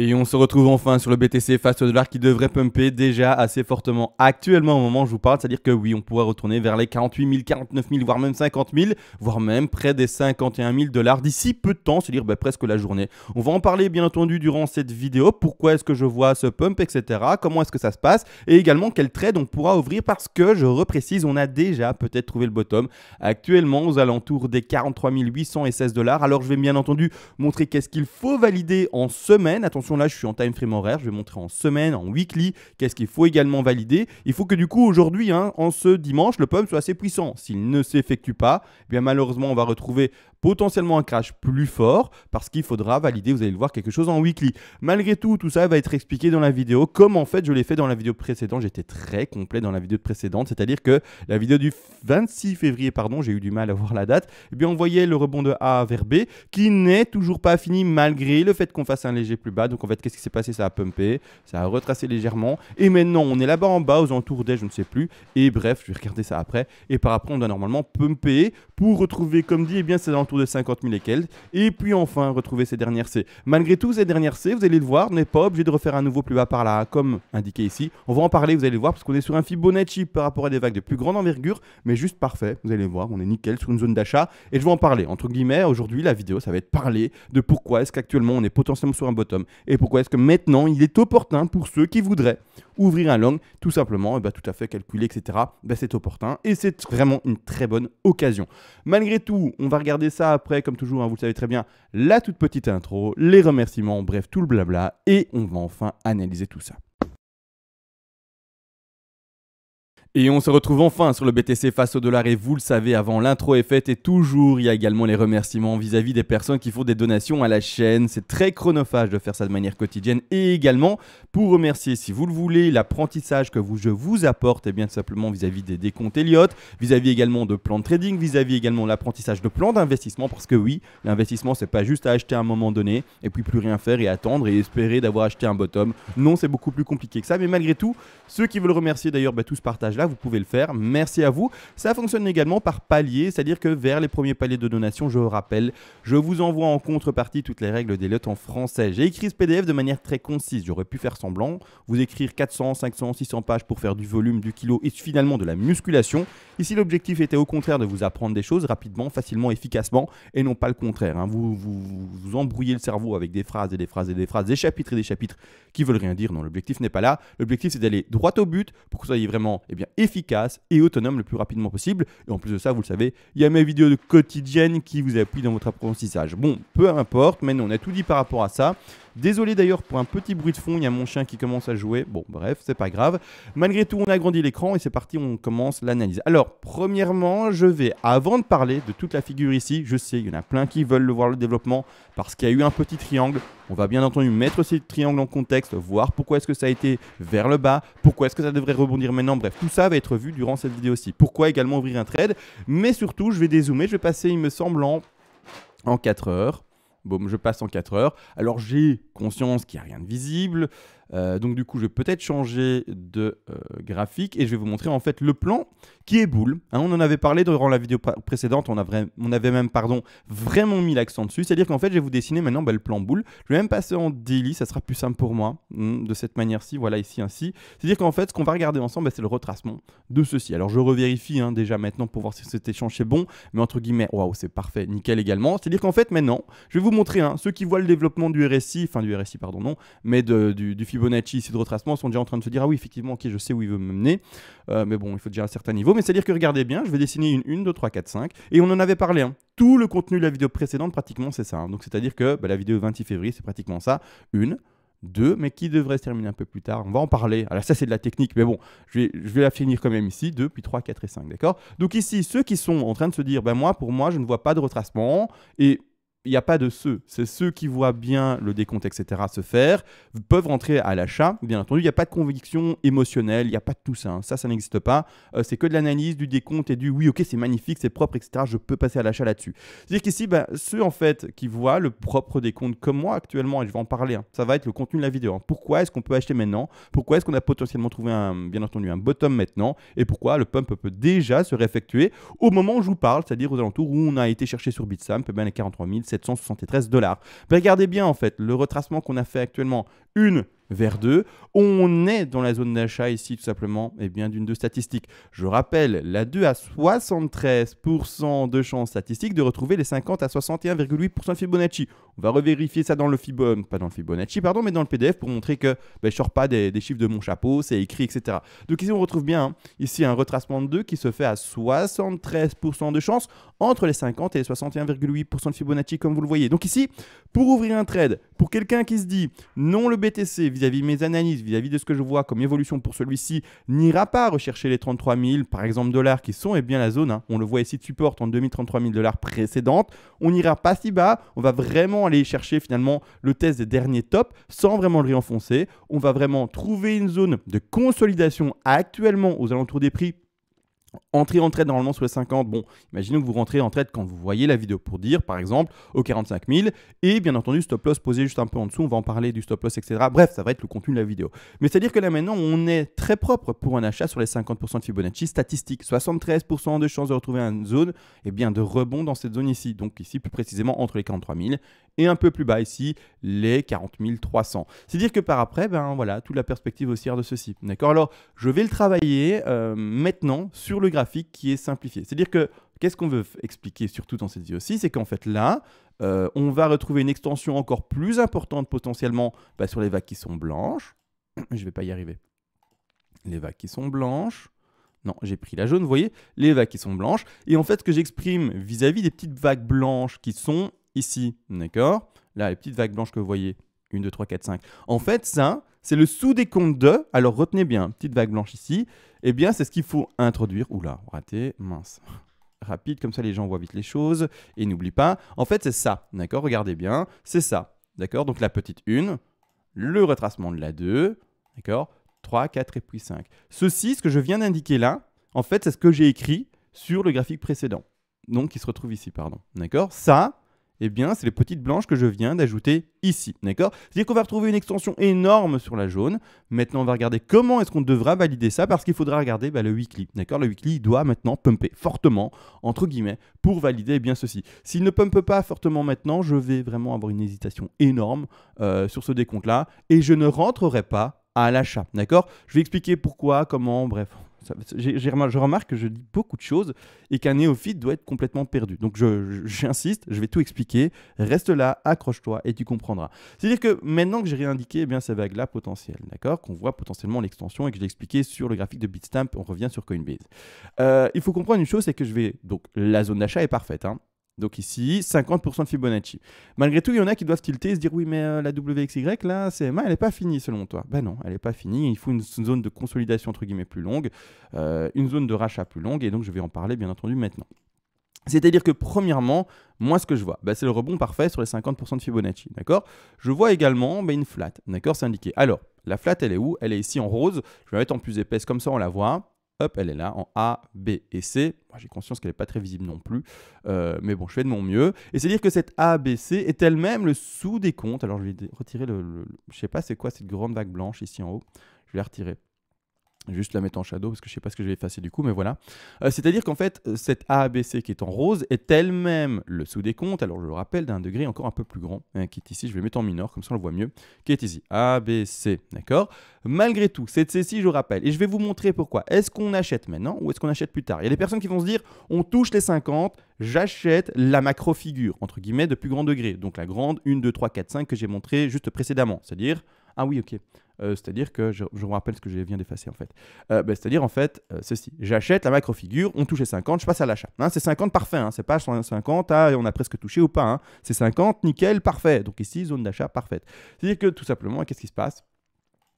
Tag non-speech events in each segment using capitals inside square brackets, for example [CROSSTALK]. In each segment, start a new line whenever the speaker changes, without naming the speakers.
Et on se retrouve enfin sur le BTC face au dollar qui devrait pumper déjà assez fortement actuellement au moment où je vous parle. C'est-à-dire que oui, on pourrait retourner vers les 48 000, 49 000, voire même 50 000, voire même près des 51 000 dollars d'ici peu de temps, c'est-à-dire bah, presque la journée. On va en parler bien entendu durant cette vidéo. Pourquoi est-ce que je vois ce pump, etc. Comment est-ce que ça se passe Et également quel trade on pourra ouvrir parce que, je reprécise, on a déjà peut-être trouvé le bottom actuellement aux alentours des 43 816 dollars. Alors je vais bien entendu montrer qu'est-ce qu'il faut valider en semaine. Attention là, je suis en time frame horaire, je vais montrer en semaine, en weekly, qu'est-ce qu'il faut également valider. Il faut que du coup aujourd'hui, hein, en ce dimanche, le pump soit assez puissant. S'il ne s'effectue pas, eh bien malheureusement, on va retrouver potentiellement un crash plus fort parce qu'il faudra valider, vous allez le voir, quelque chose en weekly. Malgré tout, tout ça va être expliqué dans la vidéo, comme en fait je l'ai fait dans la vidéo précédente, j'étais très complet dans la vidéo précédente, c'est-à-dire que la vidéo du 26 février, pardon, j'ai eu du mal à voir la date, eh bien on voyait le rebond de A vers B qui n'est toujours pas fini malgré le fait qu'on fasse un léger plus bas. Donc en fait, qu'est-ce qui s'est passé Ça a pumpé, ça a retracé légèrement, et maintenant on est là-bas en bas aux entours des, je ne sais plus, et bref, je vais regarder ça après, et par après on doit normalement pumper pour retrouver, comme dit, eh bien c'est dans de 50 000 et quelques. Et puis enfin, retrouver ces dernières C. Malgré tout, ces dernières C, vous allez le voir, n'est pas obligé de refaire un nouveau plus bas par là, comme indiqué ici. On va en parler, vous allez le voir, parce qu'on est sur un Fibonacci par rapport à des vagues de plus grande envergure, mais juste parfait. Vous allez le voir, on est nickel sur une zone d'achat. Et je vais en parler. Entre guillemets, aujourd'hui, la vidéo, ça va être parler de pourquoi est-ce qu'actuellement on est potentiellement sur un bottom et pourquoi est-ce que maintenant il est opportun pour ceux qui voudraient ouvrir un long, tout simplement, et eh bah, ben, tout à fait calculé, etc. Ben, c'est opportun et c'est vraiment une très bonne occasion. Malgré tout, on va regarder ça après, comme toujours, hein, vous le savez très bien, la toute petite intro, les remerciements, bref, tout le blabla, et on va enfin analyser tout ça. Et on se retrouve enfin sur le BTC face au dollar et vous le savez, avant l'intro est faite et toujours il y a également les remerciements vis-à-vis des personnes qui font des donations à la chaîne. C'est très chronophage de faire ça de manière quotidienne et également pour remercier si vous le voulez l'apprentissage que je vous apporte et eh bien simplement vis-à-vis des décomptes Elliott, vis-à-vis également de plans de trading, vis-à-vis également l'apprentissage de plans d'investissement parce que oui, l'investissement c'est pas juste à acheter à un moment donné et puis plus rien faire et attendre et espérer d'avoir acheté un bottom. Non, c'est beaucoup plus compliqué que ça mais malgré tout, ceux qui veulent remercier d'ailleurs bah, tout ce partage-là, vous pouvez le faire. Merci à vous. Ça fonctionne également par palier, c'est-à-dire que vers les premiers paliers de donation, je rappelle, je vous envoie en contrepartie toutes les règles des lots en français. J'ai écrit ce PDF de manière très concise. J'aurais pu faire semblant, vous écrire 400, 500, 600 pages pour faire du volume, du kilo et finalement de la musculation. Ici, l'objectif était au contraire de vous apprendre des choses rapidement, facilement, efficacement et non pas le contraire. Hein, vous, vous, embrouillez le cerveau avec des phrases et des phrases et des phrases, des chapitres et des chapitres qui veulent rien dire. Non, l'objectif n'est pas là. L'objectif, c'est d'aller droit au but pour que vous soyez vraiment eh bien, efficace et autonome le plus rapidement possible. Et en plus de ça, vous le savez, il y a mes vidéos de quotidiennes qui vous appuient dans votre apprentissage. Bon, peu importe, mais on a tout dit par rapport à ça. Désolé d'ailleurs pour un petit bruit de fond, il y a mon chien qui commence à jouer. Bon, bref, c'est pas grave. Malgré tout, on a agrandit l'écran et c'est parti, on commence l'analyse. Alors, premièrement, je vais, avant de parler de toute la figure ici, je sais, il y en a plein qui veulent le voir le développement parce qu'il y a eu un petit triangle. On va bien entendu mettre ces triangles en contexte, voir pourquoi est-ce que ça a été vers le bas, pourquoi est-ce que ça devrait rebondir maintenant. Bref, tout ça va être vu durant cette vidéo-ci. Pourquoi également ouvrir un trade Mais surtout, je vais dézoomer, je vais passer, il me semble, en, en 4 heures. Bon, je passe en 4 heures. Alors j'ai conscience qu'il n'y a rien de visible, euh, donc du coup, je vais peut-être changer de euh, graphique et je vais vous montrer en fait le plan qui est boule. Hein. on en avait parlé durant la vidéo précédente, on, a on avait même pardon, vraiment mis l'accent dessus. C'est-à-dire qu'en fait, je vais vous dessiner maintenant bah, le plan boule. Je vais même passer en daily, ça sera plus simple pour moi hmm, de cette manière-ci, voilà ici ainsi. C'est-à-dire qu'en fait, ce qu'on va regarder ensemble, bah, c'est le retracement de ceci. Alors je revérifie hein, déjà maintenant pour voir si cet échange est bon, mais entre guillemets, waouh, c'est parfait, nickel également. C'est-à-dire qu'en fait, maintenant, je vais vous montrer hein, ceux qui voient le développement du RSI, enfin du RSI, pardon, non, mais du, du film Fibonacci ici de retracement sont déjà en train de se dire ah oui effectivement ok je sais où il veut me mener euh, mais bon il faut déjà un certain niveau mais c'est à dire que regardez bien je vais dessiner une 1 2 3 4 5 et on en avait parlé hein. tout le contenu de la vidéo précédente pratiquement c'est ça hein. donc c'est à dire que bah, la vidéo 26 février c'est pratiquement ça une deux mais qui devrait se terminer un peu plus tard. On va en parler. Alors ça, c'est de la technique, mais bon, je vais, je vais, la finir quand même ici, deux puis 3, 4 et 5, d'accord Donc ici, ceux qui sont en train de se dire, ben moi, pour moi, je ne vois pas de retracement, et il n'y a pas de ceux. C'est ceux qui voient bien le décompte, etc., se faire, peuvent rentrer à l'achat. Bien entendu, il n'y a pas de conviction émotionnelle, il n'y a pas de tout ça. Hein. Ça, ça n'existe pas. Euh, c'est que de l'analyse, du décompte et du oui, ok, c'est magnifique, c'est propre, etc., je peux passer à l'achat là-dessus. C'est-à-dire qu'ici, ben, ceux en fait qui voient le propre décompte comme moi actuellement, et je vais en parler, hein, ça va être le contenu de la vidéo. Hein. Pourquoi est-ce qu'on peut acheter maintenant Pourquoi est-ce qu'on a potentiellement trouvé, un, bien entendu, un bottom maintenant Et pourquoi le pump peut déjà se réeffectuer au moment où je vous parle, c'est-à-dire aux alentours où on a été cherché sur bitsam et eh ben, les 43 000. 773 dollars. regardez bien en fait le retracement qu'on a fait actuellement. Une vers 2. On est dans la zone d'achat ici tout simplement et eh bien d'une de statistiques. Je rappelle, la 2 à 73% de chances statistiques de retrouver les 50 à 61,8% de Fibonacci. On va revérifier ça dans le pas dans le Fibonacci, pardon, mais dans le PDF pour montrer que je ben, je sors pas des, chiffres de mon chapeau, c'est écrit, etc. Donc ici on retrouve bien hein, ici un retracement de 2 qui se fait à 73% de chance entre les 50 et les 61,8% de Fibonacci comme vous le voyez. Donc ici, pour ouvrir un trade, pour quelqu'un qui se dit non le BTC vis-à-vis de mes analyses, vis-à-vis de ce que je vois comme évolution pour celui-ci, n'ira pas rechercher les 33 000, par exemple, dollars qui sont eh bien la zone. Hein. On le voit ici de support en 2033 000 dollars précédentes. On n'ira pas si bas. On va vraiment aller chercher finalement le test des derniers tops sans vraiment le réenfoncer. On va vraiment trouver une zone de consolidation actuellement aux alentours des prix Entrer en trade normalement sur les 50, bon, imaginons que vous rentrez en trade quand vous voyez la vidéo pour dire, par exemple, aux 45 000, et bien entendu, stop loss posé juste un peu en dessous, on va en parler du stop loss, etc. Bref, ça va être le contenu de la vidéo. Mais c'est-à-dire que là maintenant, on est très propre pour un achat sur les 50% de Fibonacci statistique. 73% de chances de retrouver une zone, et bien de rebond dans cette zone ici, donc ici plus précisément entre les 43 000 et un peu plus bas ici, les 40 300. C'est dire que par après, ben voilà, toute la perspective haussière de ceci. D'accord Alors, je vais le travailler euh, maintenant sur le graphique qui est simplifié. C'est-à-dire que Qu'est-ce qu'on veut expliquer surtout dans cette vidéo ci C'est qu'en fait là, euh, on va retrouver une extension encore plus importante potentiellement bah, sur les vagues qui sont blanches. [CLEARS THROAT] Je ne vais pas y arriver. Les vagues qui sont blanches. Non, j'ai pris la jaune, vous voyez, les vagues qui sont blanches. Et en fait, ce que j'exprime vis-à-vis des petites vagues blanches qui sont ici, d'accord Là, les petites vagues blanches que vous voyez, 1, 2, 3, 4, 5. En fait, ça, c'est le sous comptes de, alors retenez bien, petite vague blanche ici, eh bien, c'est ce qu'il faut introduire. Oula, raté, mince. Rapide, comme ça les gens voient vite les choses. Et n'oublie pas, en fait, c'est ça, d'accord Regardez bien, c'est ça, d'accord Donc la petite une, le retracement de la 2, d'accord 3, 4 et puis 5. Ceci, ce que je viens d'indiquer là, en fait, c'est ce que j'ai écrit sur le graphique précédent. Donc, qui se retrouve ici, pardon. D'accord Ça, eh bien, c'est les petites blanches que je viens d'ajouter ici, d'accord C'est-à-dire qu'on va retrouver une extension énorme sur la jaune. Maintenant, on va regarder comment est-ce qu'on devra valider ça, parce qu'il faudra regarder bah, le weekly, d'accord Le weekly doit maintenant pumper fortement, entre guillemets, pour valider eh bien ceci. S'il ne pumpe pas fortement maintenant, je vais vraiment avoir une hésitation énorme euh, sur ce décompte-là, et je ne rentrerai pas à l'achat. D'accord Je vais expliquer pourquoi, comment, bref, je remarque que je dis beaucoup de choses et qu'un néophyte doit être complètement perdu. Donc j'insiste, je, vais tout expliquer. Reste là, accroche-toi et tu comprendras. C'est-à-dire que maintenant que j'ai réindiqué eh bien, ces vagues-là potentielles, d'accord, qu'on voit potentiellement l'extension et que j'ai expliqué sur le graphique de Bitstamp, on revient sur Coinbase. Euh, il faut comprendre une chose, c'est que je vais donc la zone d'achat est parfaite. Hein. Donc ici, 50% de Fibonacci. Malgré tout, il y en a qui doivent tilter et se dire oui, mais euh, la WXY, là, CMA, elle n'est pas finie selon toi. Ben non, elle n'est pas finie. Il faut une zone de consolidation entre guillemets plus longue, euh, une zone de rachat plus longue, et donc je vais en parler bien entendu maintenant. C'est-à-dire que premièrement, moi ce que je vois, ben, c'est le rebond parfait sur les 50% de Fibonacci, d'accord Je vois également ben, une flat, d'accord C'est indiqué. Alors, la flat, elle est où Elle est ici en rose. Je vais la mettre en plus épaisse, comme ça on la voit. Hop, elle est là en A, B et C. Moi, j'ai conscience qu'elle n'est pas très visible non plus, euh, mais bon, je fais de mon mieux. Et c'est dire que cette A, B, C est elle-même le sous comptes. Alors, je vais retirer le, je sais pas c'est quoi cette grande vague blanche ici en haut. Je vais la retirer juste la mettre en shadow parce que je sais pas ce que je vais effacer du coup, mais voilà. Euh, c'est-à-dire qu'en fait, euh, cette ABC qui est en rose est elle-même le sous-décompte, alors je le rappelle, d'un degré encore un peu plus grand, hein, qui est ici, je vais mettre en mineur, comme ça on le voit mieux, qui est ici, ABC, d'accord Malgré tout, de ceci, je rappelle, et je vais vous montrer pourquoi. Est-ce qu'on achète maintenant ou est-ce qu'on achète plus tard Il y a des personnes qui vont se dire, on touche les 50, j'achète la macro-figure, entre guillemets, de plus grand degré, donc la grande 1, 2, 3, 4, 5 que j'ai montré juste précédemment, c'est-à-dire ah oui, ok. Euh, c'est-à-dire que je, je, rappelle ce que je viens d'effacer en fait. Euh, ben, c'est-à-dire en fait euh, ceci j'achète la macro-figure, on les 50, je passe à l'achat. Hein. c'est 50 parfait, hein, c'est pas 50, on a presque touché ou pas. Hein. c'est 50, nickel, parfait. Donc ici, zone d'achat parfaite. C'est-à-dire que tout simplement, qu'est-ce qui se passe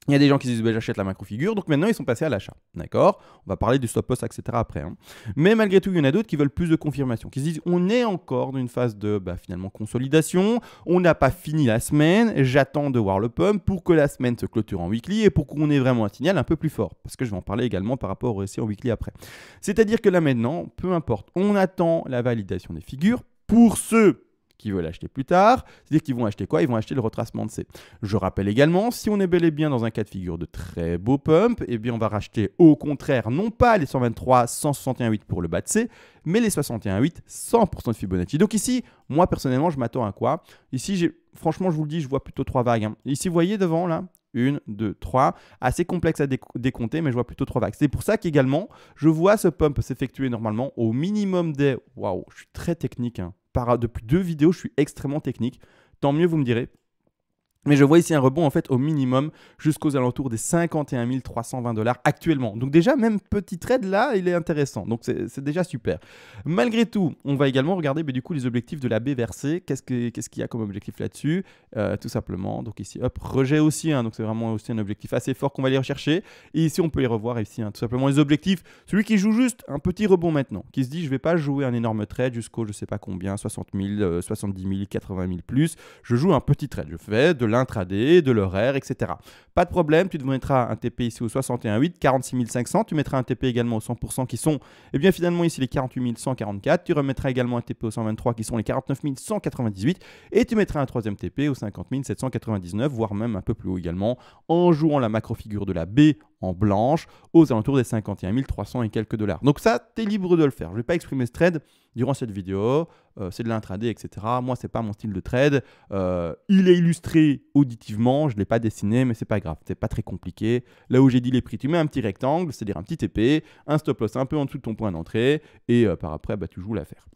il y a des gens qui se disent bah, j'achète la macro-figure, donc maintenant ils sont passés à l'achat. D'accord On va parler du stop post etc. après. Hein. Mais malgré tout, il y en a d'autres qui veulent plus de confirmation, qui se disent on est encore dans une phase de bah, finalement consolidation, on n'a pas fini la semaine, j'attends de voir le pump pour que la semaine se clôture en weekly et pour qu'on ait vraiment un signal un peu plus fort. Parce que je vais en parler également par rapport au récit en weekly après. C'est-à-dire que là maintenant, peu importe, on attend la validation des figures. Pour ceux qui veulent l'acheter plus tard. C'est-à-dire qu'ils vont acheter quoi Ils vont acheter le retracement de C. Je rappelle également, si on est bel et bien dans un cas de figure de très beau pump, eh bien on va racheter au contraire non pas les 123, 161,8 pour le bas de C, mais les 61,8, 100% de Fibonacci. Donc ici, moi personnellement, je m'attends à quoi Ici, franchement, je vous le dis, je vois plutôt trois vagues. Hein. Ici, vous voyez devant là, une, deux, trois. Assez complexe à décompter, mais je vois plutôt trois vagues. C'est pour ça qu'également, je vois ce pump s'effectuer normalement au minimum des. Waouh, je suis très technique. Hein depuis deux vidéos, je suis extrêmement technique. Tant mieux, vous me direz. Mais je vois ici un rebond en fait au minimum jusqu'aux alentours des 51 320 dollars actuellement. Donc déjà même petit trade là, il est intéressant. Donc c'est déjà super. Malgré tout, on va également regarder mais bah, du coup les objectifs de la BVRC. Qu'est-ce qu'il ce qu'il y a comme objectif là-dessus euh, Tout simplement. Donc ici, hop, rejet aussi. Hein. donc c'est vraiment aussi un objectif assez fort qu'on va aller rechercher. Et ici, on peut les revoir ici. Hein. tout simplement les objectifs. Celui qui joue juste un petit rebond maintenant, qui se dit je vais pas jouer un énorme trade jusqu'au je sais pas combien, 60 000, 70 000, 80 000 plus. Je joue un petit trade. Je fais de l'intraday, de l'horaire, etc. Pas de problème, tu te mettras un TP ici au 61,8, 46 500, tu mettras un TP également au 100% qui sont, eh bien finalement ici les 48 144, tu remettras également un TP au 123 qui sont les 49 198, et tu mettras un troisième TP au 50 799, voire même un peu plus haut également, en jouant la macro-figure de la B en blanche aux alentours des 51 300 et quelques dollars. Donc ça, tu es libre de le faire. Je ne vais pas exprimer ce trade durant cette vidéo. Euh, c'est de l'intraday, etc. Moi, c'est pas mon style de trade. Euh, il est illustré auditivement. Je ne l'ai pas dessiné, mais c'est pas grave. C'est pas très compliqué. Là où j'ai dit les prix, tu mets un petit rectangle, c'est-à-dire un petit épée un stop loss un peu en dessous de ton point d'entrée, et euh, par après, bah, tu joues l'affaire.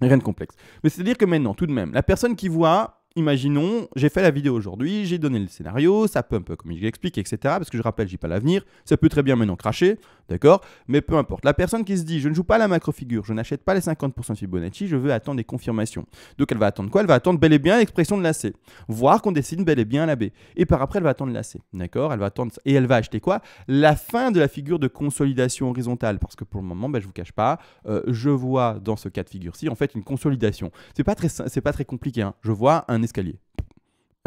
Rien de complexe. Mais c'est-à-dire que maintenant, tout de même, la personne qui voit imaginons, j'ai fait la vidéo aujourd'hui, j'ai donné le scénario, ça peut un peu comme je l'explique, etc. Parce que je rappelle, j'ai pas l'avenir, ça peut très bien maintenant cracher, d'accord Mais peu importe. La personne qui se dit, je ne joue pas la macro-figure, je n'achète pas les 50% de Fibonacci, je veux attendre des confirmations. Donc elle va attendre quoi Elle va attendre bel et bien l'expression de la C, voir qu'on dessine bel et bien la B. Et par après, elle va attendre la C, d'accord Elle va attendre et elle va acheter quoi La fin de la figure de consolidation horizontale, parce que pour le moment, ben, je vous cache pas, euh, je vois dans ce cas de figure-ci en fait une consolidation. C'est pas très, c'est pas très compliqué. Hein. Je vois un escalier.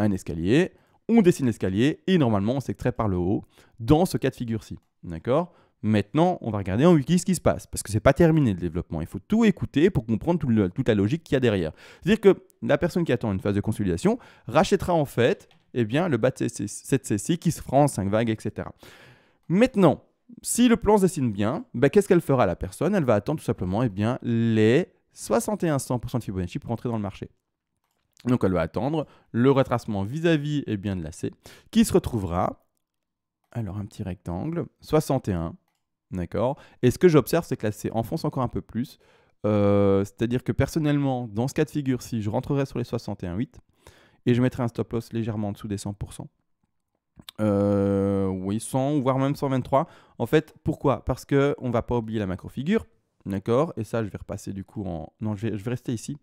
Un escalier, on dessine l'escalier et normalement on s'extrait par le haut dans ce cas de figure-ci. D'accord Maintenant, on va regarder en wiki ce qui se passe, parce que ce n'est pas terminé le développement. Il faut tout écouter pour comprendre toute la logique qu'il y a derrière. C'est-à-dire que la personne qui attend une phase de consolidation rachètera en fait eh bien, le bas de cette cc qui se fera en 5 vagues, etc. Maintenant, si le plan se dessine bien, ben qu'est-ce qu'elle fera la personne Elle va attendre tout simplement eh bien, les 61% de Fibonacci pour entrer dans le marché. Donc elle va attendre le retracement vis-à-vis eh de la C, qui se retrouvera, alors un petit rectangle, 61, d'accord Et ce que j'observe, c'est que la C enfonce encore un peu plus, euh, c'est-à-dire que personnellement, dans ce cas de figure-ci, je rentrerai sur les 61,8 et je mettrai un stop loss légèrement en dessous des 100%. Euh, oui, 100, voire même 123. En fait, pourquoi Parce qu'on ne va pas oublier la macro-figure, d'accord Et ça, je vais repasser du coup en... Non, je vais, je rester ici.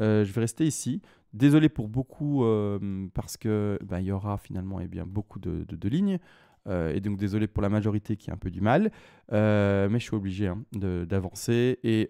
Euh, je vais rester ici. Désolé pour beaucoup euh, parce que ben, y aura finalement eh bien, beaucoup de, de, lignes. Euh, et donc désolé pour la majorité qui a un peu du mal, euh, mais je suis obligé hein, d'avancer et,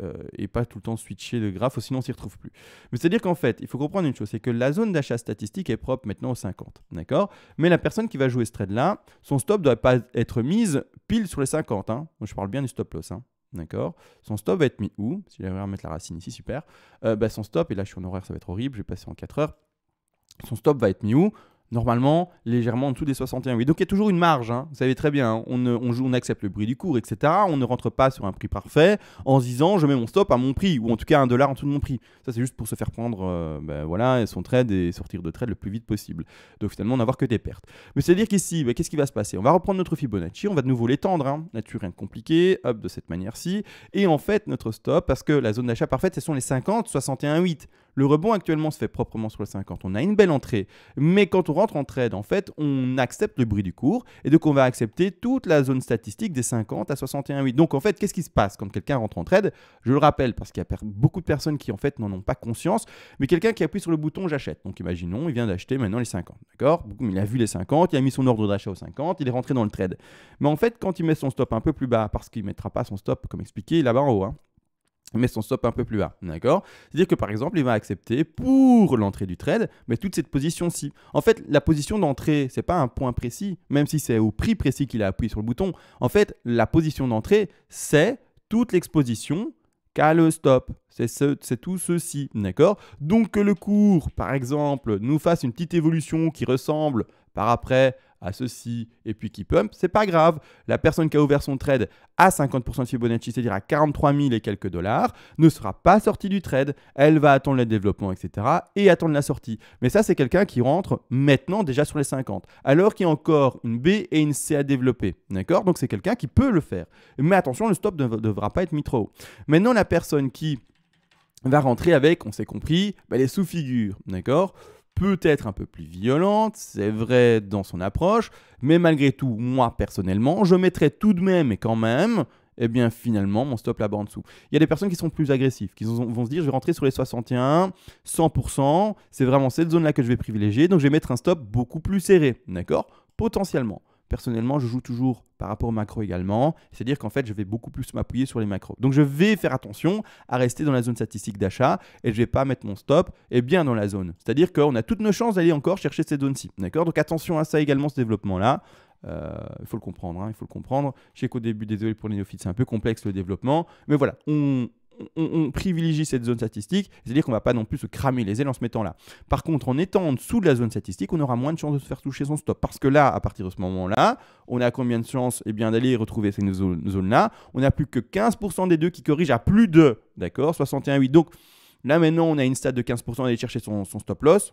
pas tout le temps switcher de graphe, sinon on s'y retrouve plus. Mais c'est-à-dire qu'en fait, il faut comprendre une chose, c'est que la zone d'achat statistique est propre maintenant aux 50, d'accord Mais la personne qui va jouer ce trade-là, son stop ne doit pas être mise pile sur les 50, hein. je parle bien du stop-loss, hein. D'accord Son stop va être mis où Si j'arrive à remettre la racine ici, super. Euh, bah, son stop, et là je suis en horaire, ça va être horrible, je vais passer en 4 heures. Son stop va être mis où normalement légèrement en dessous des 61,8. Donc il y a toujours une marge, hein. vous savez très bien, hein, on, joue, on accepte le bruit du cours, etc. On ne rentre pas sur un prix parfait en se disant je mets mon stop à mon prix, ou en tout cas un dollar en dessous de mon prix. Ça c'est juste pour se faire prendre euh, ben, voilà, son trade et sortir de trade le plus vite possible. Donc finalement on n'avoir que des pertes. Mais c'est-à-dire qu'ici, ben, qu'est-ce qui va se passer On va reprendre notre Fibonacci, on va de nouveau l'étendre, hein. nature rien compliqué, hop de cette manière-ci. Et en fait notre stop, parce que la zone d'achat parfaite ce sont les 50, 61,8. Le rebond actuellement se fait proprement sur le 50. On a une belle entrée, mais quand on rentre en trade, en fait, on accepte le bruit du cours et donc on va accepter toute la zone statistique des 50 à 61,8. Donc en fait, qu'est-ce qui se passe quand quelqu'un rentre en trade Je le rappelle parce qu'il y a beaucoup de personnes qui en fait n'en ont pas conscience, mais quelqu'un qui appuie sur le bouton j'achète. Donc imaginons, il vient d'acheter maintenant les 50, d'accord Il a vu les 50, il a mis son ordre d'achat aux 50, il est rentré dans le trade. Mais en fait, quand il met son stop un peu plus bas, parce qu'il ne mettra pas son stop comme expliqué là-bas en haut, hein mais son stop un peu plus bas, d'accord C'est-à-dire que par exemple, il va accepter pour l'entrée du trade, mais toute cette position-ci. En fait, la position d'entrée, ce n'est pas un point précis, même si c'est au prix précis qu'il a appuyé sur le bouton. En fait, la position d'entrée, c'est toute l'exposition qu'a le stop. C'est tout ceci, d'accord Donc que le cours, par exemple, nous fasse une petite évolution qui ressemble par après à ceci et puis qui pump, c'est pas grave. La personne qui a ouvert son trade à 50% de Fibonacci, c'est-à-dire à 43 000 et quelques dollars, ne sera pas sortie du trade. Elle va attendre le développement, etc. et attendre la sortie. Mais ça, c'est quelqu'un qui rentre maintenant déjà sur les 50, alors qu'il y a encore une B et une C à développer. D'accord Donc c'est quelqu'un qui peut le faire. Mais attention, le stop ne devra pas être mis trop haut. Maintenant, la personne qui va rentrer avec, on s'est compris, bah, les sous-figures, d'accord peut-être un peu plus violente, c'est vrai dans son approche, mais malgré tout, moi personnellement, je mettrais tout de même et quand même, eh bien finalement, mon stop là-bas en dessous. Il y a des personnes qui sont plus agressives, qui vont se dire, je vais rentrer sur les 61, 100%, c'est vraiment cette zone-là que je vais privilégier, donc je vais mettre un stop beaucoup plus serré, d'accord Potentiellement personnellement, je joue toujours par rapport aux macros également. C'est-à-dire qu'en fait, je vais beaucoup plus m'appuyer sur les macros. Donc, je vais faire attention à rester dans la zone statistique d'achat et je ne vais pas mettre mon stop et bien dans la zone. C'est-à-dire qu'on a toutes nos chances d'aller encore chercher ces zones ci D'accord Donc, attention à ça également, ce développement-là. Euh, il faut le comprendre, hein, il faut le comprendre. Je sais qu'au début, désolé pour les néophytes, c'est un peu complexe le développement, mais voilà, on, on, privilégie cette zone statistique, c'est-à-dire qu'on ne va pas non plus se cramer les ailes en se mettant là. Par contre, en étant en dessous de la zone statistique, on aura moins de chances de se faire toucher son stop. Parce que là, à partir de ce moment-là, on a combien de chances eh bien, d'aller retrouver cette zone-là On n'a plus que 15% des deux qui corrigent à plus de, d'accord, 61,8. Donc là, maintenant, on a une stat de 15% d'aller chercher son stop loss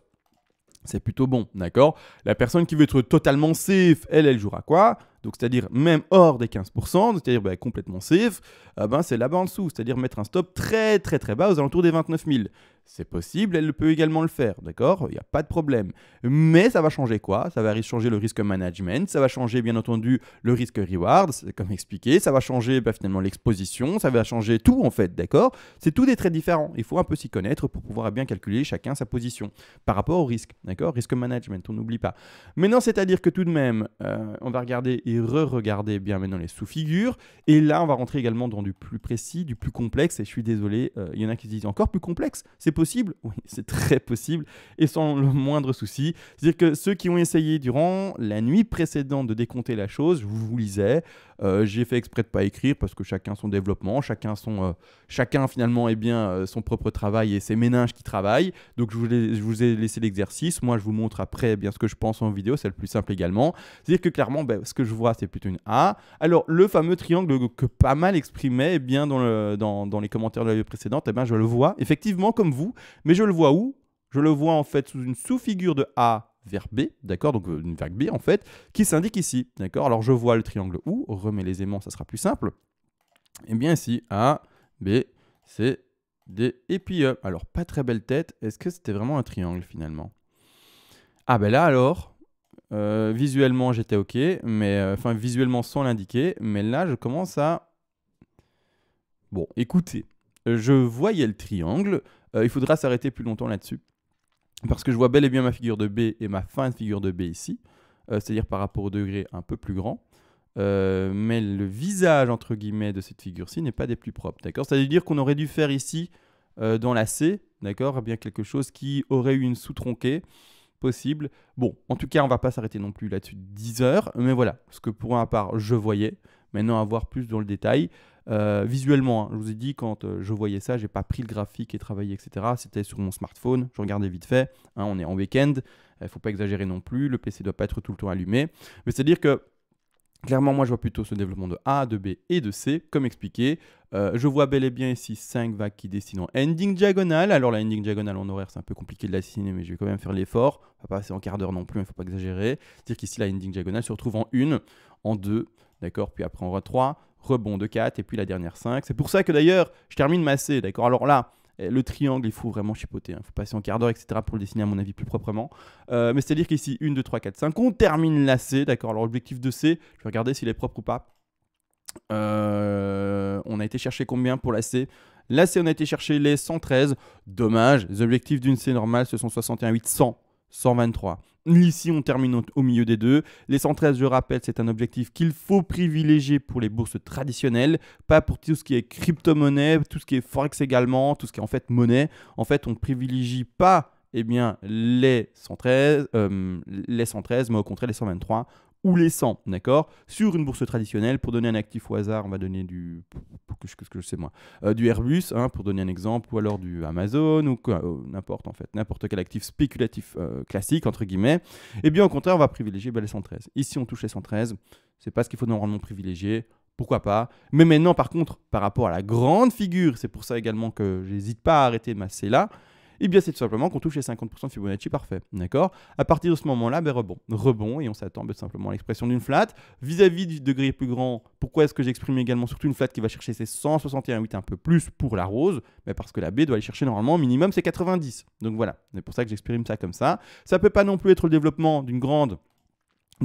c'est plutôt bon, d'accord La personne qui veut être totalement safe, elle, elle jouera quoi Donc, c'est-à-dire même hors des 15%, c'est-à-dire ben, complètement safe, euh, ben, c'est là-bas en dessous, c'est-à-dire mettre un stop très, très, très bas aux alentours des 29 000. C'est possible, elle peut également le faire, d'accord Il n'y a pas de problème. Mais ça va changer quoi Ça va changer le risque management, ça va changer bien entendu le risque reward, comme expliqué, ça va changer bah, finalement l'exposition, ça va changer tout en fait, d'accord C'est tout des traits différents. Il faut un peu s'y connaître pour pouvoir bien calculer chacun sa position par rapport au risque, d'accord Risque management, on n'oublie pas. Maintenant, c'est-à-dire que tout de même, euh, on va regarder et re-regarder bien maintenant les sous-figures. Et là, on va rentrer également dans du plus précis, du plus complexe. Et je suis désolé, euh, il y en a qui disent encore plus complexe. C'est possible Oui, c'est très possible et sans le moindre souci. C'est-à-dire que ceux qui ont essayé durant la nuit précédente de décompter la chose, je vous lisais, euh, j'ai fait exprès de pas écrire parce que chacun son développement, chacun son, euh, chacun finalement est eh bien euh, son propre travail et ses ménages qui travaillent. Donc je vous, ai, je vous ai laissé l'exercice. Moi, je vous montre après eh bien ce que je pense en vidéo, c'est le plus simple également. C'est-à-dire que clairement, ben, ce que je vois, c'est plutôt une A. Alors le fameux triangle que pas mal exprimait eh bien dans, le, dans, dans, les commentaires de la vidéo précédente, eh ben je le vois effectivement comme vous, mais je le vois où Je le vois en fait sous une sous-figure de A vers B, d'accord Donc une euh, vague B en fait, qui s'indique ici, d'accord Alors je vois le triangle où, remets les aimants, ça sera plus simple. Et eh bien ici, A, B, C, D et puis E. Alors pas très belle tête, est-ce que c'était vraiment un triangle finalement Ah ben là alors, euh, visuellement j'étais ok, mais euh, enfin visuellement sans l'indiquer, mais là je commence à... Bon, écoutez, je voyais le triangle, il faudra s'arrêter plus longtemps là-dessus parce que je vois bel et bien ma figure de B et ma fin de figure de B ici, euh, c'est-à-dire par rapport au degré un peu plus grand. Euh, mais le visage entre guillemets de cette figure-ci n'est pas des plus propres, d'accord cest à dire qu'on aurait dû faire ici euh, dans la C, d'accord, eh bien quelque chose qui aurait eu une sous-tronquée possible. Bon, en tout cas, on ne va pas s'arrêter non plus là-dessus 10 heures, mais voilà ce que pour ma part je voyais. Maintenant, à voir plus dans le détail. Euh, visuellement, hein, je vous ai dit, quand euh, je voyais ça, j'ai pas pris le graphique et travaillé, etc. C'était sur mon smartphone, je regardais vite fait. Hein, on est en week-end, il faut pas exagérer non plus, le PC doit pas être tout le temps allumé. Mais c'est-à-dire que Clairement, moi, je vois plutôt ce développement de A, de B et de C, comme expliqué. Euh, je vois bel et bien ici 5 vagues qui dessinent en ending diagonale. Alors, la ending diagonale en horaire, c'est un peu compliqué de la dessiner, mais je vais quand même faire l'effort. On va pas passer en quart d'heure non plus, il hein, ne faut pas exagérer. C'est-à-dire qu'ici, la ending diagonale se retrouve en 1, en 2, d'accord Puis après, on voit 3, rebond de 4, et puis la dernière 5. C'est pour ça que d'ailleurs, je termine ma C, d'accord Alors là, eh, le triangle, il faut vraiment chipoter. Il hein. faut passer en quart d'heure, etc. pour le dessiner, à mon avis, plus proprement. Euh, mais c'est-à-dire qu'ici, 1, 2, 3, 4, 5, on termine la C, d'accord Alors, l'objectif de C, je vais regarder s'il est propre ou pas. Euh, on a été chercher combien pour la C La C, on a été chercher les 113. Dommage, les objectifs d'une C normale, ce sont 61, 8, 123. Ici, on termine au milieu des deux. Les 113, je rappelle, c'est un objectif qu'il faut privilégier pour les bourses traditionnelles, pas pour tout ce qui est crypto-monnaie, tout ce qui est forex également, tout ce qui est en fait monnaie. En fait, on ne privilégie pas eh bien, les 113, euh, les 113, mais au contraire les 123 ou les 100, d'accord Sur une bourse traditionnelle, pour donner un actif au hasard, on va donner du, sais moi, euh, du Airbus, hein, pour donner un exemple, ou alors du Amazon, ou euh, n'importe en fait, n'importe quel actif spéculatif euh, classique, entre guillemets, et eh bien au contraire, on va privilégier ben, les 113. Ici, on touche les 113, c'est pas ce qu'il faut normalement privilégier, pourquoi pas. Mais maintenant, par contre, par rapport à la grande figure, c'est pour ça également que j'hésite pas à arrêter de masser là, et eh bien, c'est tout simplement qu'on touche les 50% de Fibonacci parfait. D'accord À partir de ce moment-là, ben, rebond. Rebond, et on s'attend ben, simplement à l'expression d'une flat. Vis-à-vis du degré plus grand, pourquoi est-ce que j'exprime également surtout une flat qui va chercher ses 161,8 un peu plus pour la rose mais ben, Parce que la B doit aller chercher normalement au minimum ses 90. Donc voilà, c'est pour ça que j'exprime ça comme ça. Ça peut pas non plus être le développement d'une grande.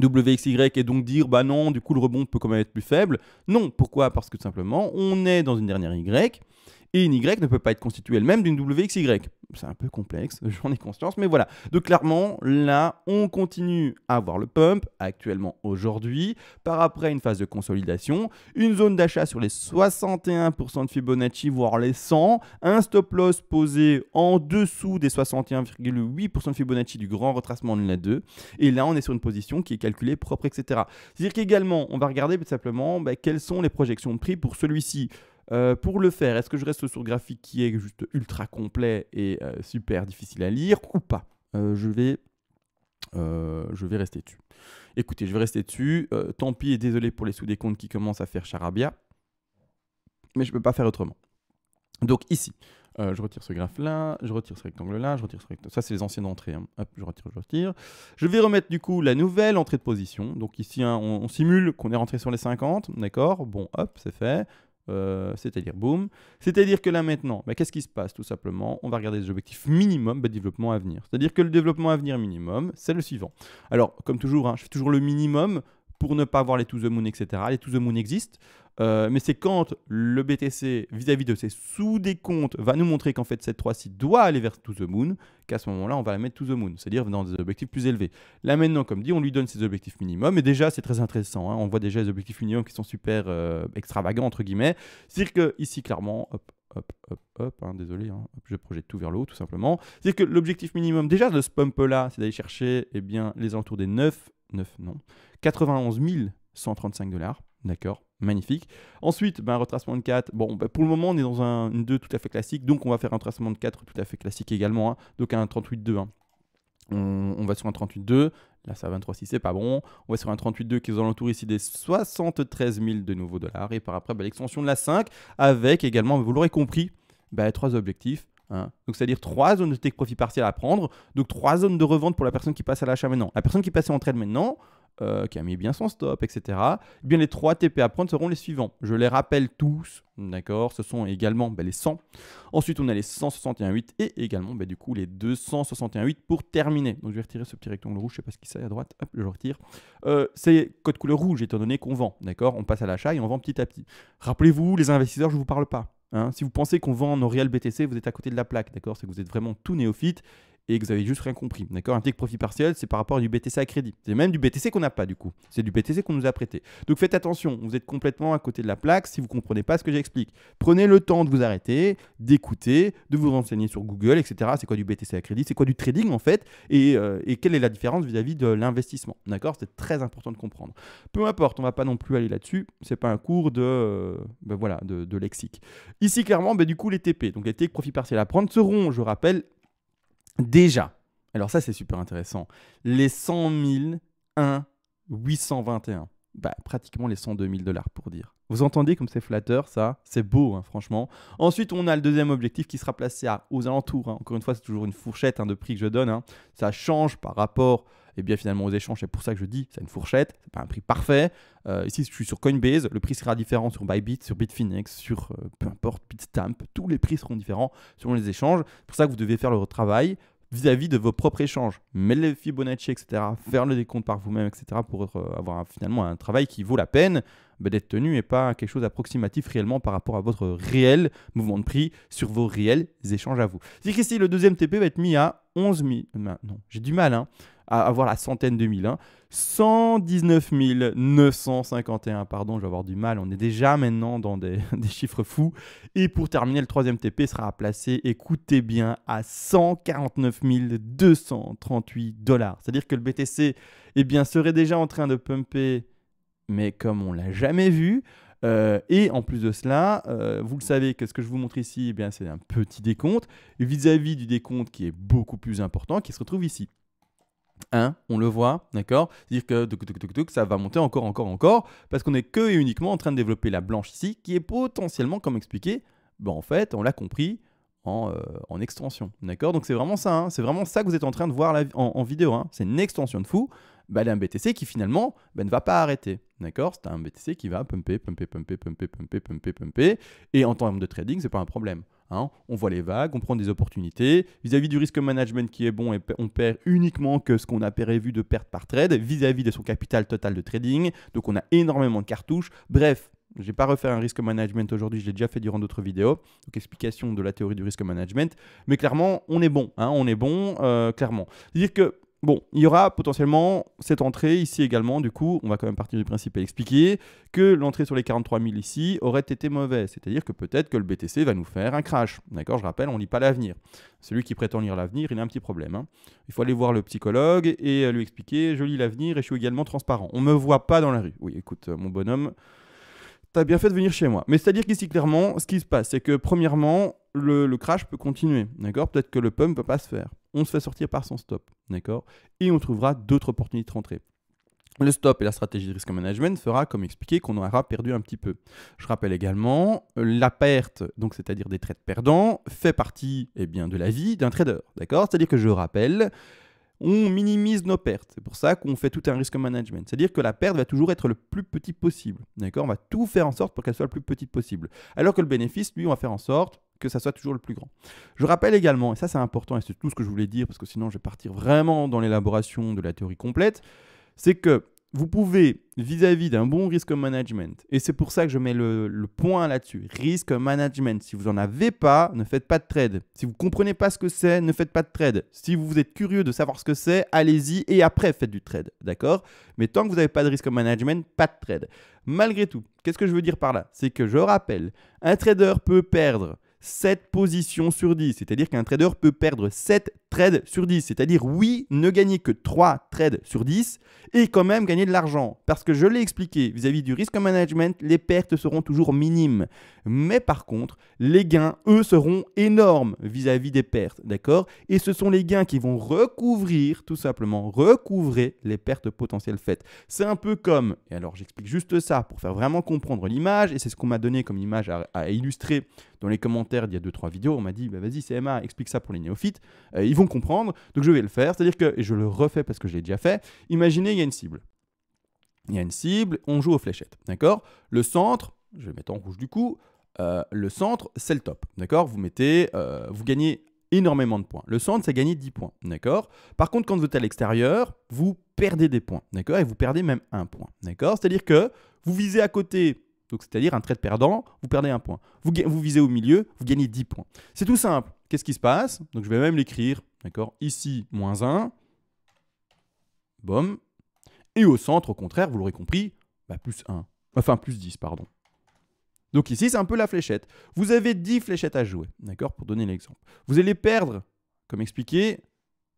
WXY et donc dire bah non, du coup le rebond peut quand même être plus faible. Non, pourquoi Parce que tout simplement, on est dans une dernière Y et une Y ne peut pas être constituée elle-même d'une WXY. C'est un peu complexe, [LAUGHS] j'en ai conscience, mais voilà. Donc clairement, là, on continue à voir le pump, actuellement aujourd'hui, par après une phase de consolidation, une zone d'achat sur les 61% de Fibonacci, voire les 100, un stop loss posé en dessous des 61,8% de Fibonacci du grand retracement de la 2, et là, on est sur une position qui est calculée propre, etc. C'est-à-dire qu'également, on va regarder tout simplement bah, quelles sont les projections de prix pour celui-ci euh, pour le faire, est-ce que je reste sur graphique qui est juste ultra complet et euh, super difficile à lire ou pas euh, je, vais, je vais rester dessus. Écoutez, je vais rester dessus. tant pis et désolé pour les sous des comptes qui commencent à faire charabia. Mais je ne peux pas faire autrement. Donc ici, je retire ce graphe-là, je retire ce rectangle-là, je retire ce rectangle. Ça, c'est les anciennes entrées. Hein. Hop, je retire, je retire. Je vais remettre du coup la nouvelle entrée de position. Donc ici, hein, on, on, simule qu'on est rentré sur les 50. D'accord Bon, hop, c'est fait. Euh, c'est-à-dire boom C'est-à-dire que là maintenant, mais bah, qu'est-ce qui se passe tout simplement On va regarder les objectifs minimum bah, de développement à venir. C'est-à-dire que le développement à venir minimum, c'est le suivant. Alors, comme toujours, hein, je fais toujours le minimum pour ne pas avoir les to the moon, etc. Les to the moon existent, euh, mais c'est quand le BTC, vis-à-vis de ses sous-décomptes, va nous montrer qu'en fait cette 3-6 doit aller vers to the moon, qu'à ce moment-là, on va la mettre to the moon, c'est-à-dire dans des objectifs plus élevés. Là maintenant, comme dit, on lui donne ses objectifs minimums, et déjà, c'est très intéressant. Hein. on voit déjà les objectifs minimums qui sont super euh, extravagants, entre guillemets. C'est-à-dire que ici, clairement, hop, hop, hop, hop, hein, désolé, hein, je projette tout vers le haut tout simplement. C'est-à-dire que l'objectif minimum déjà de ce pump là, c'est d'aller chercher et eh bien, les alentours des 9 9, non, 91 135 dollars. D'accord Magnifique. Ensuite, ben, un retracement de 4. Bon, ben, pour le moment, on est dans un, une 2 tout à fait classique. Donc, on va faire un retracement de 4 tout à fait classique également. Hein. donc, un 38 hein. On, va sur un 38-2. Là, ça 23-6, c'est pas bon. On va sur un 38,2 qui est aux alentours ici des 73 000 de nouveaux dollars. Et par après, ben, l'extension de la 5 avec également, vous l'aurez compris, ben, trois objectifs Hein. Donc, c'est-à-dire trois zones de take profit partiel à prendre, donc trois zones de revente pour la personne qui passe à l'achat maintenant. La personne qui passe en trade maintenant, euh, qui a mis bien son stop, etc. Eh bien, les trois TP à prendre seront les suivants. Je les rappelle tous, d'accord Ce sont également ben, les 100. Ensuite, on a les 161,8 et également, ben, du coup, les 261,8 pour terminer. Donc, je vais retirer ce petit rectangle rouge, je sais pas ce qu'il sait à droite. Hop, je retire. Euh, c'est code couleur rouge, étant donné qu'on vend, d'accord On passe à l'achat et on vend petit à petit. Rappelez-vous, les investisseurs, je ne vous parle pas. Hein. si vous pensez qu'on vend en Oriel BTC, vous êtes à côté de la plaque, d'accord C'est que vous êtes vraiment tout néophyte et que vous avez juste rien compris. D'accord Un tick profit partiel, c'est par rapport à du BTC à crédit. C'est même du BTC qu'on n'a pas du coup. C'est du BTC qu'on nous a prêté. Donc faites attention, vous êtes complètement à côté de la plaque si vous ne comprenez pas ce que j'explique. Prenez le temps de vous arrêter, d'écouter, de vous renseigner sur Google, etc. C'est quoi du BTC à crédit C'est quoi du trading en fait euh, et, quelle est la différence vis-à-vis de l'investissement D'accord C'est très important de comprendre. Peu importe, on ne va pas non plus aller là-dessus. C'est pas un cours de, euh, ben voilà, de, lexique. Ici, clairement, ben, du coup, les TP, donc les take profit partiel à prendre, seront, je rappelle, Déjà, alors ça c'est super intéressant, les 100 000 1 821. Bah, pratiquement les 102 000 dollars pour dire. Vous entendez comme c'est flatteur, ça C'est beau, hein, franchement. Ensuite, on a le deuxième objectif qui sera placé aux alentours. Hein. Encore une fois, c'est toujours une fourchette hein, de prix que je donne. Ça change par rapport eh bien, finalement aux échanges. C'est pour ça que je dis, c'est une fourchette, c'est pas un prix parfait. Euh, ici, je suis sur Coinbase, le prix sera différent sur Bybit, sur Bitfinex, sur euh, peu importe, Bitstamp. Tous les prix seront différents selon les échanges. C'est pour ça que vous devez faire le travail vis-à-vis de vos propres échanges. Mettre les Fibonacci, etc. Faire le décompte par vous-même, etc. pour euh, avoir finalement un travail qui vaut la peine bah, d'être tenu et pas quelque chose d'approximatif réellement par rapport à votre réel mouvement de prix sur vos réels échanges à vous. Si le deuxième TP va être mis à 11 000. Euh, non, j'ai du mal, hein à avoir la centaine de mille. 119 hein. 951, pardon, je vais avoir du mal, on est déjà maintenant dans des, [LAUGHS] chiffres fous. Et pour terminer, le troisième TP sera placé, écoutez bien, à 149 238 dollars. C'est-à-dire que le BTC eh bien, serait déjà en train de pumper, mais comme on l'a jamais vu, euh, et en plus de cela, euh, vous le savez que ce que je vous montre ici, eh bien, c'est un petit décompte vis à -vis du décompte qui est beaucoup plus important, qui se retrouve ici on le voit, d'accord C'est-à-dire que ça va monter encore, encore, encore, parce qu'on est que et uniquement en train de développer la blanche ici, qui est potentiellement, comme expliqué, ben en fait, on l'a compris, en, euh, extension. D'accord Donc c'est vraiment ça, hein, c'est vraiment ça que vous êtes en train de voir en, vidéo. Hein. c'est une extension de fou bah, un BTC qui finalement ben ne va pas arrêter. D'accord C'est un BTC qui va pumper, pumper, pumper, pumper, pumper, pumper, pumper. Et en termes de trading, c'est pas un problème. Hein, on voit les vagues, on prend des opportunités. Vis-à-vis du risque management qui est bon, on perd uniquement que ce qu'on a prévu de perte par trade. Vis-à-vis de son capital total de trading, donc on a énormément de cartouches. Bref, je n'ai pas refait un risque management aujourd'hui, je l'ai déjà fait durant d'autres vidéos. Donc explication de la théorie du risque management. Mais clairement, on est bon. Hein, on est bon, euh, clairement. C'est-à-dire que Bon, il y aura potentiellement cette entrée ici également, du coup, on va quand même partir du principe et expliquer que l'entrée sur les 43 000 ici aurait été mauvaise, c'est-à-dire que peut-être que le BTC va nous faire un crash. D'accord, je rappelle, on ne lit pas l'avenir. Celui qui prétend lire l'avenir, il a un petit problème. Hein. Il faut aller voir le psychologue et euh, lui expliquer, je lis l'avenir et je suis également transparent. On ne me voit pas dans la rue. Oui, écoute, euh, mon bonhomme, t'as bien fait de venir chez moi. Mais c'est-à-dire qu'ici, clairement, ce qui se passe, c'est que premièrement, le, crash peut continuer, d'accord Peut-être que le pump ne peut pas se faire. On se fait sortir par son stop, d'accord Et on trouvera d'autres opportunités de rentrer. Le stop et la stratégie de risque management fera, comme expliqué, qu'on aura perdu un petit peu. Je rappelle également, la perte, donc c'est-à-dire des trades perdants, fait partie eh bien, de la vie d'un trader, d'accord C'est-à-dire que je rappelle, on minimise nos pertes. C'est pour ça qu'on fait tout un risk management. C'est-à-dire que la perte va toujours être le plus petit possible. D'accord On va tout faire en sorte pour qu'elle soit le plus petite possible. Alors que le bénéfice, lui, on va faire en sorte que ça soit toujours le plus grand. Je rappelle également, et ça c'est important, et c'est tout ce que je voulais dire, parce que sinon je vais partir vraiment dans l'élaboration de la théorie complète, c'est que vous pouvez, vis-à-vis d'un bon risque management, et c'est pour ça que je mets le, point là-dessus, risque management, si vous n'en avez pas, ne faites pas de trade. Si vous ne comprenez pas ce que c'est, ne faites pas de trade. Si vous êtes curieux de savoir ce que c'est, allez-y et après faites du trade, d'accord Mais tant que vous n'avez pas de risque management, pas de trade. Malgré tout, qu'est-ce que je veux dire par là C'est que je rappelle, un trader peut perdre 7 positions sur 10, c'est-à-dire qu'un trader peut perdre 7 trade sur 10. C'est-à-dire, oui, ne gagner que 3 trades sur 10 et quand même gagner de l'argent. Parce que je l'ai expliqué, vis-à-vis du risk management, les pertes seront toujours minimes. Mais par contre, les gains, eux, seront énormes vis-à-vis des pertes. D'accord Et ce sont les gains qui vont recouvrir, tout simplement, recouvrer les pertes potentielles faites. C'est un peu comme, et alors j'explique juste ça pour faire vraiment comprendre l'image, et c'est ce qu'on m'a donné comme image à, illustrer dans les commentaires d'il y a 2-3 vidéos. On m'a dit, bah, vas-y, CMA, explique ça pour les néophytes. Euh, comprendre, donc je vais le faire. C'est-à-dire que, et je le refais parce que je l'ai déjà fait, imaginez, il y a une cible. Il y a une cible, on joue aux fléchettes, d'accord Le centre, je vais mettre en rouge du coup, euh, le centre, c'est le top, d'accord Vous mettez, euh, vous gagnez énormément de points. Le centre, ça gagne 10 points, d'accord Par contre, quand vous êtes à l'extérieur, vous perdez des points, d'accord Et vous perdez même un point, d'accord C'est-à-dire que vous visez à côté, donc c'est-à-dire un trait de perdant, vous perdez un point. Vous, vous visez au milieu, vous gagnez 10 points. C'est tout simple. Qu'est-ce qui se passe Donc je vais même l'écrire Ici, moins 1. Bom. Et au centre, au contraire, vous l'aurez compris, bah, plus 1. Enfin, plus 10, pardon. Donc ici, c'est un peu la fléchette. Vous avez 10 fléchettes à jouer, d'accord Pour donner l'exemple. Vous allez perdre, comme expliqué,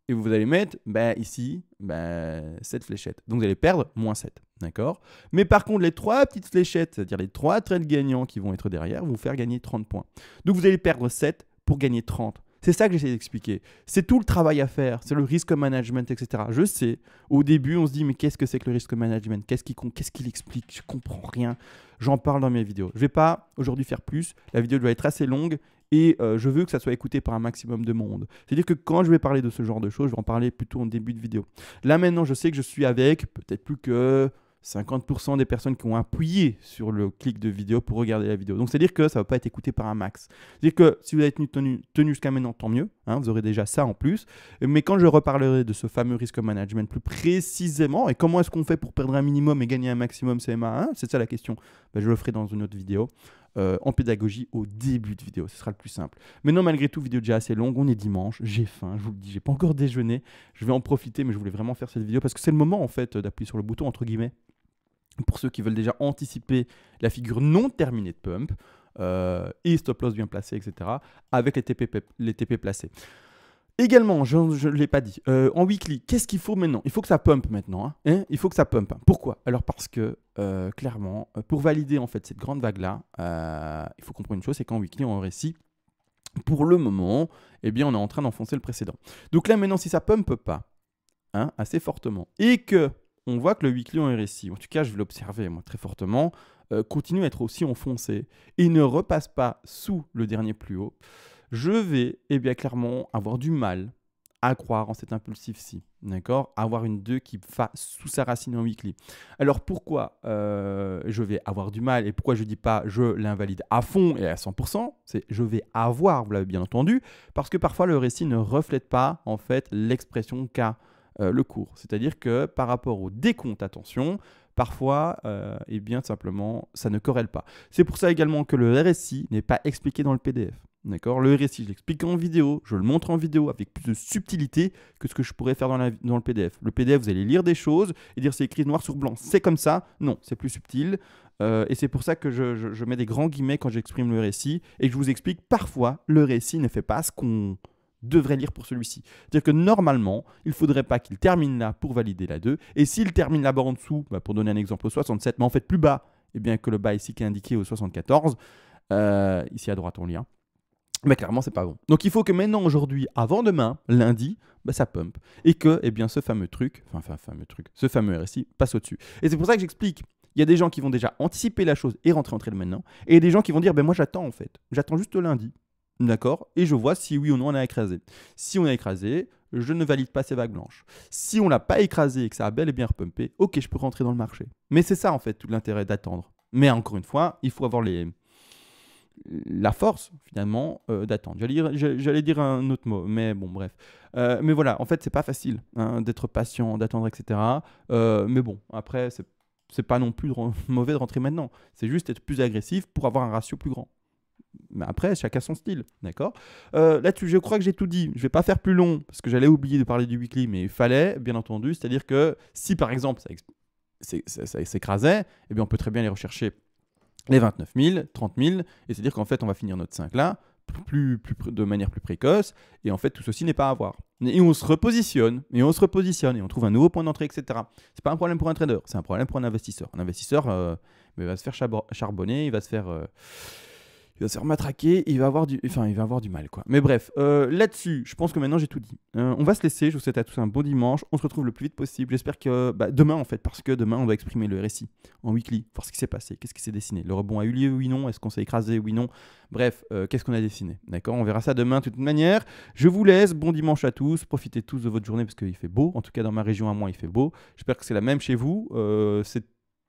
et vous allez mettre bah, ici 7 bah, cette fléchette. Donc vous allez perdre moins 7, d'accord Mais par contre, les trois petites fléchettes, c'est-à-dire les trois traits gagnants qui vont être derrière, vont vous faire gagner 30 points. Donc vous allez perdre 7 pour gagner 30. C'est ça que j'essaie d'expliquer. C'est tout le travail à faire, c'est le risk management, etc. Je sais, au début, on se dit, mais qu'est-ce que c'est que le risk management Qu'est-ce qu'il explique Je comprends rien. J'en parle dans mes vidéos. Je ne vais pas aujourd'hui faire plus. La vidéo doit être assez longue et euh, je veux que ça soit écouté par un maximum de monde. C'est-à-dire que quand je vais parler de ce genre de choses, je vais en parler plutôt en début de vidéo. Là maintenant, je sais que je suis avec peut-être plus que 50% des personnes qui ont appuyé sur le clic de vidéo pour regarder la vidéo. Donc, c'est-à-dire que ça ne va pas être écouté par un max. C'est-à-dire que si vous avez tenu, tenu, jusqu'à maintenant, tant mieux. Hein, vous aurez déjà ça en plus. Mais quand je reparlerai de ce fameux risk management plus précisément et comment est-ce qu'on fait pour perdre un minimum et gagner un maximum CMA1, hein, c'est ça la question. Ben, je le ferai dans une autre vidéo. Euh, en pédagogie au début de vidéo. Ce sera le plus simple. Mais non, malgré tout, vidéo déjà assez longue. On est dimanche, j'ai faim, je vous le dis, j'ai pas encore déjeuné. Je vais en profiter, mais je voulais vraiment faire cette vidéo parce que c'est le moment en fait d'appuyer sur le bouton entre guillemets pour ceux qui veulent déjà anticiper la figure non terminée de pump, euh, et stop loss bien placé, etc., avec les TP, les TP placés. Également, je ne l'ai pas dit, euh, en weekly, qu'est-ce qu'il faut maintenant Il faut que ça pump maintenant. Hein, hein Il faut que ça pump. Pourquoi Alors parce que, euh, clairement, pour valider en fait cette grande vague-là, il faut comprendre une chose, c'est qu'en weekly, en récit, pour le moment, eh bien, on est en train d'enfoncer le précédent. Donc là, maintenant, si ça pump pas, hein, assez fortement, et que on voit que le weekly en RSI, en tout cas je vais l'observer moi très fortement, euh, continue à être aussi enfoncé et ne repasse pas sous le dernier plus haut, je vais eh bien clairement avoir du mal à croire en cet impulsif-ci, d'accord Avoir une 2 qui va sous sa racine en weekly. Alors pourquoi euh, je vais avoir du mal et pourquoi je ne dis pas je l'invalide à fond et à 100% C'est je vais avoir, vous l'avez bien entendu, parce que parfois le récit ne reflète pas en fait l'expression qu'a euh, le cours. C'est-à-dire que par rapport au décompte, attention, parfois, et euh, eh bien simplement, ça ne corrèle pas. C'est pour ça également que le RSI n'est pas expliqué dans le PDF. D'accord Le RSI, je l'explique en vidéo, je le montre en vidéo avec plus de subtilité que ce que je pourrais faire dans, la, dans le PDF. Le PDF, vous allez lire des choses et dire c'est écrit noir sur blanc, c'est comme ça. Non, c'est plus subtil. Euh, et c'est pour ça que je, mets des grands guillemets quand j'exprime le récit et que je vous explique parfois le récit ne fait pas ce qu'on devrait lire pour celui-ci. C'est-à-dire que normalement, il ne faudrait pas qu'il termine là pour valider la 2, et s'il termine là-bas en dessous, bah, pour donner un exemple au 67, mais en fait plus bas, eh bien que le bas ici qui est indiqué au 74, euh, ici à droite on lien, hein. mais clairement, c'est pas bon. Donc il faut que maintenant, aujourd'hui, avant demain, lundi, bah, ça pompe, Et que eh bien, ce fameux truc, enfin, ce fameux truc, ce fameux RSI passe au-dessus. Et c'est pour ça que j'explique. Il y a des gens qui vont déjà anticiper la chose et rentrer en train maintenant. Et des gens qui vont dire, ben moi j'attends en fait. J'attends juste lundi. D'accord Et je vois si oui ou non on a écrasé. Si on a écrasé, je ne valide pas ces vagues blanches. Si on l'a pas écrasé et que ça a bel et bien repumpé, ok, je peux rentrer dans le marché. Mais c'est ça en fait tout l'intérêt d'attendre. Mais encore une fois, il faut avoir les, la force finalement euh, d'attendre. J'allais dire un autre mot, mais bon, bref. Euh, mais voilà, en fait, c'est pas facile hein, d'être patient, d'attendre, etc. Euh, mais bon, après, c'est pas non plus [LAUGHS] mauvais de rentrer maintenant. C'est juste être plus agressif pour avoir un ratio plus grand. Mais après, chacun son style, d'accord euh, Là-dessus, je crois que j'ai tout dit. Je vais pas faire plus long, parce que j'allais oublier de parler du weekly, mais il fallait, bien entendu. C'est-à-dire que si, par exemple, ça, s'écrasait, et eh bien, on peut très bien les rechercher les 29 000, 30 000, et c'est-à-dire qu'en fait, on va finir notre 5 là, plus, plus, de manière plus précoce, et en fait, tout ceci n'est pas à voir. Et on se repositionne, et on se repositionne, et on trouve un nouveau point d'entrée, etc. C'est pas un problème pour un trader, c'est un problème pour un investisseur. Un investisseur, euh, il va se faire charbonner, il va se faire... Euh, il va se rematraquer, il va avoir du, enfin, il va avoir du mal, quoi. Mais bref, euh, là-dessus, je pense que maintenant j'ai tout dit. Euh, on va se laisser. Je vous souhaite à tous un bon dimanche. On se retrouve le plus vite possible. J'espère que bah, demain, en fait, parce que demain on va exprimer le récit en weekly, voir ce qui s'est passé, qu'est-ce qui s'est dessiné, le rebond a eu lieu, oui non, est-ce qu'on s'est écrasé, ou non. Bref, euh, qu'est-ce qu'on a dessiné, d'accord On verra ça demain de toute manière. Je vous laisse. Bon dimanche à tous. Profitez tous de votre journée parce qu'il fait beau. En tout cas, dans ma région à moi, il fait beau. J'espère que c'est la même chez vous. c'est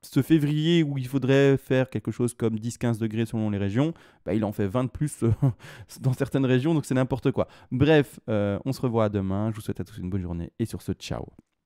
ce février où il faudrait faire quelque chose comme 10-15 degrés selon les régions, bah, il en fait 20 de plus euh, [LAUGHS] dans certaines régions, donc c'est n'importe quoi. Bref, euh, on se revoit demain. Je vous souhaite à tous une bonne journée et sur ce, ciao.